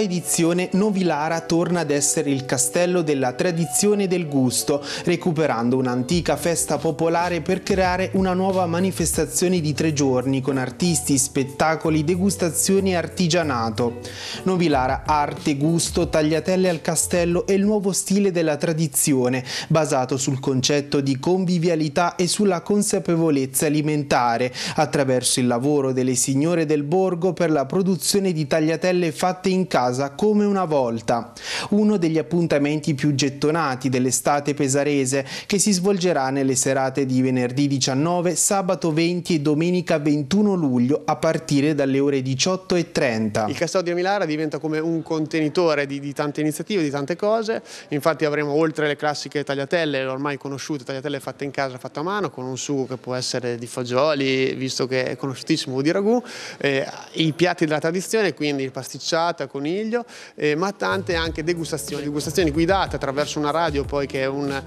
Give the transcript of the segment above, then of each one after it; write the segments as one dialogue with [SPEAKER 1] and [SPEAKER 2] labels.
[SPEAKER 1] ottava edizione Novilara torna ad essere il castello della tradizione del gusto, recuperando un'antica festa popolare per creare una nuova manifestazione di tre giorni con artisti, spettacoli, degustazioni e artigianato. Novilara arte, gusto, tagliatelle al castello e il nuovo stile della tradizione, basato sul concetto di convivialità e sulla consapevolezza alimentare, attraverso il lavoro delle signore del borgo per la produzione di tagliatelle fatte in casa casa come una volta, uno degli appuntamenti più gettonati dell'estate pesarese che si svolgerà nelle serate di venerdì 19, sabato 20 e domenica 21 luglio a partire dalle ore 18.30. Il Castello
[SPEAKER 2] Custodio Milara diventa come un contenitore di, di tante iniziative, di tante cose, infatti avremo oltre le classiche tagliatelle, ormai conosciute, tagliatelle fatte in casa, fatte a mano, con un sugo che può essere di fagioli, visto che è conosciutissimo, o di ragù, eh, i piatti della tradizione, quindi pasticciata, coniglio, coniglio, eh, ma tante anche degustazioni, degustazioni guidate attraverso una radio poi che è un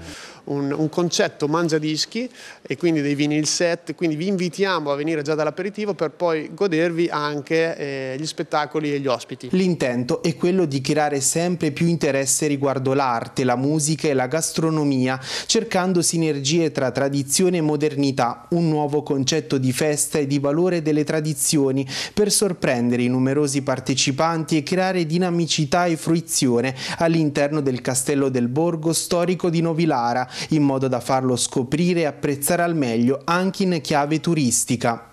[SPEAKER 2] un, un concetto mangiadischi e quindi dei vinil set, quindi vi invitiamo a venire già dall'aperitivo per poi godervi anche eh, gli spettacoli e gli ospiti.
[SPEAKER 1] L'intento è quello di creare sempre più interesse riguardo l'arte, la musica e la gastronomia, cercando sinergie tra tradizione e modernità, un nuovo concetto di festa e di valore delle tradizioni per sorprendere i numerosi partecipanti e creare dinamicità e fruizione all'interno del Castello del Borgo storico di Novilara, in modo da farlo scoprire e apprezzare al meglio anche in chiave turistica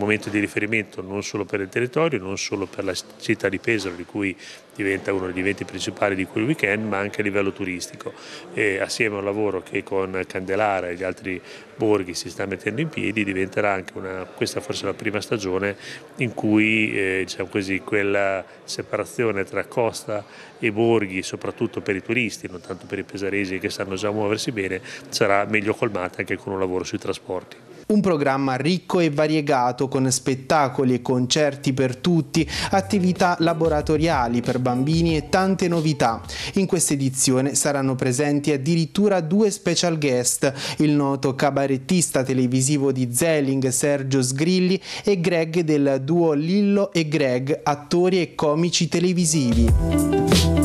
[SPEAKER 3] momento di riferimento non solo per il territorio, non solo per la città di Pesaro, di cui diventa uno degli eventi principali di quel weekend, ma anche a livello turistico. E assieme a un lavoro che con Candelara e gli altri borghi si sta mettendo in piedi, diventerà anche una, questa forse la prima stagione in cui eh, diciamo così, quella separazione tra costa e borghi, soprattutto per i turisti, non tanto per i pesaresi che sanno già muoversi bene, sarà meglio colmata anche con un lavoro sui trasporti.
[SPEAKER 1] Un programma ricco e variegato con spettacoli e concerti per tutti, attività laboratoriali per bambini e tante novità. In questa edizione saranno presenti addirittura due special guest, il noto cabarettista televisivo di Zelling Sergio Sgrilli e Greg del duo Lillo e Greg, attori e comici televisivi.